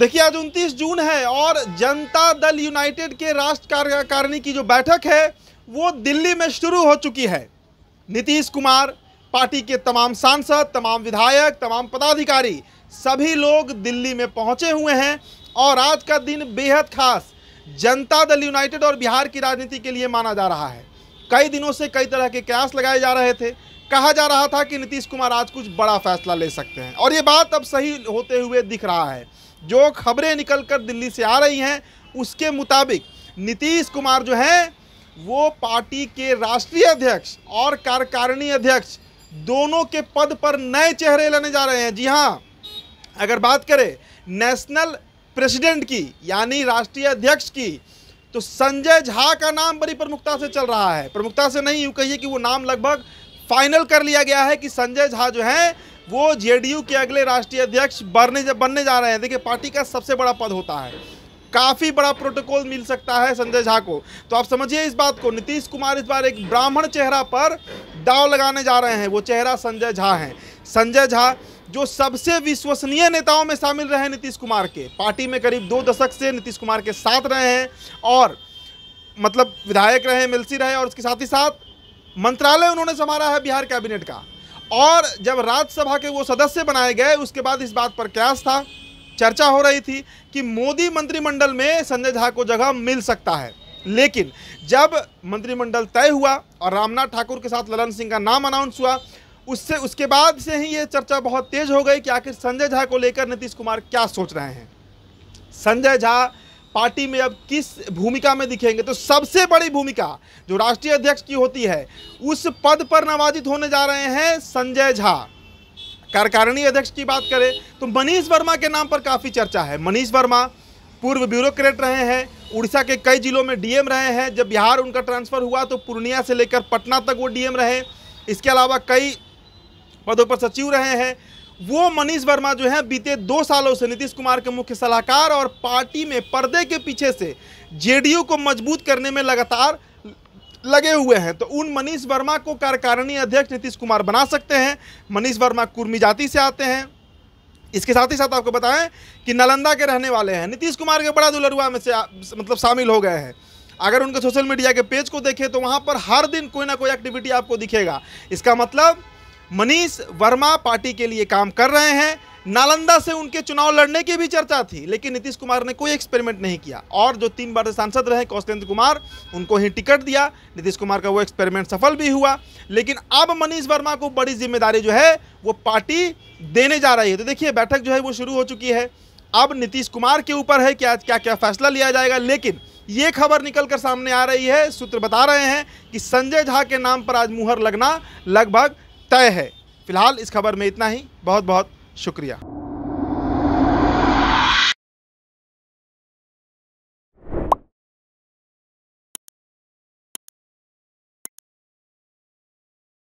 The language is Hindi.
देखिए आज 29 जून है और जनता दल यूनाइटेड के राष्ट्र कार्यकारिणी की जो बैठक है वो दिल्ली में शुरू हो चुकी है नीतीश कुमार पार्टी के तमाम सांसद तमाम विधायक तमाम पदाधिकारी सभी लोग दिल्ली में पहुंचे हुए हैं और आज का दिन बेहद खास जनता दल यूनाइटेड और बिहार की राजनीति के लिए माना जा रहा है कई दिनों से कई तरह के कयास लगाए जा रहे थे कहा जा रहा था कि नीतीश कुमार आज कुछ बड़ा फैसला ले सकते हैं और ये बात अब सही होते हुए दिख रहा है जो खबरें निकल कर दिल्ली से आ रही हैं उसके मुताबिक नीतीश कुमार जो हैं वो पार्टी के राष्ट्रीय अध्यक्ष और कार्यकारिणी अध्यक्ष दोनों के पद पर नए चेहरे लेने जा रहे हैं जी हाँ अगर बात करें नेशनल प्रेसिडेंट की यानी राष्ट्रीय अध्यक्ष की तो संजय झा का नाम बड़ी प्रमुखता से चल रहा है प्रमुखता से नहीं यूँ कहिए कि वो नाम लगभग फाइनल कर लिया गया है कि संजय झा जो हैं वो जेडीयू के अगले राष्ट्रीय अध्यक्ष बनने बनने जा रहे हैं देखिए पार्टी का सबसे बड़ा पद होता है काफ़ी बड़ा प्रोटोकॉल मिल सकता है संजय झा को तो आप समझिए इस बात को नीतीश कुमार इस बार एक ब्राह्मण चेहरा पर दाव लगाने जा रहे हैं वो चेहरा संजय झा हैं संजय झा जो सबसे विश्वसनीय नेताओं में शामिल रहे नीतीश कुमार के पार्टी में करीब दो दशक से नीतीश कुमार के साथ रहे हैं और मतलब विधायक रहे एम रहे और उसके साथ ही साथ मंत्रालय उन्होंने संभाला है बिहार कैबिनेट का और जब राज्यसभा के वो सदस्य बनाए गए उसके बाद इस बात पर क्यास था चर्चा हो रही थी कि मोदी मंत्रिमंडल में संजय झा को जगह मिल सकता है लेकिन जब मंत्रिमंडल तय हुआ और रामनाथ ठाकुर के साथ ललन सिंह का नाम अनाउंस हुआ उससे उसके बाद से ही ये चर्चा बहुत तेज हो गई कि आखिर संजय झा को लेकर नीतीश कुमार क्या सोच रहे हैं संजय झा पार्टी में अब किस भूमिका में दिखेंगे तो सबसे बड़ी भूमिका जो राष्ट्रीय अध्यक्ष की होती है उस पद पर नवाजित होने जा रहे हैं संजय झा कार्यकारिणी अध्यक्ष की बात करें तो मनीष वर्मा के नाम पर काफ़ी चर्चा है मनीष वर्मा पूर्व ब्यूरोक्रेट रहे हैं उड़ीसा के कई जिलों में डीएम रहे हैं जब बिहार उनका ट्रांसफ़र हुआ तो पूर्णिया से लेकर पटना तक वो डीएम रहे इसके अलावा कई पदों पर सचिव रहे हैं वो मनीष वर्मा जो है बीते दो सालों से नीतीश कुमार के मुख्य सलाहकार और पार्टी में पर्दे के पीछे से जेडीयू को मजबूत करने में लगातार लगे हुए हैं तो उन मनीष वर्मा को कार्यकारिणी अध्यक्ष नीतीश कुमार बना सकते हैं मनीष वर्मा कुर्मी जाति से आते हैं इसके साथ ही साथ आपको बताएं कि नालंदा के रहने वाले हैं नीतीश कुमार के बड़ा दुलरुआ में से मतलब शामिल हो गए हैं अगर उनके सोशल मीडिया के पेज को देखें तो वहाँ पर हर दिन कोई ना कोई एक्टिविटी आपको दिखेगा इसका मतलब मनीष वर्मा पार्टी के लिए काम कर रहे हैं नालंदा से उनके चुनाव लड़ने की भी चर्चा थी लेकिन नीतीश कुमार ने कोई एक्सपेरिमेंट नहीं किया और जो तीन बार सांसद रहे कौशलेंद्र कुमार उनको ही टिकट दिया नीतीश कुमार का वो एक्सपेरिमेंट सफल भी हुआ लेकिन अब मनीष वर्मा को बड़ी जिम्मेदारी जो है वो पार्टी देने जा रही है तो देखिए बैठक जो है वो शुरू हो चुकी है अब नीतीश कुमार के ऊपर है कि आज क्या क्या फैसला लिया जाएगा लेकिन ये खबर निकलकर सामने आ रही है सूत्र बता रहे हैं कि संजय झा के नाम पर आज मुहर लगना लगभग तय है फिलहाल इस खबर में इतना ही बहुत बहुत शुक्रिया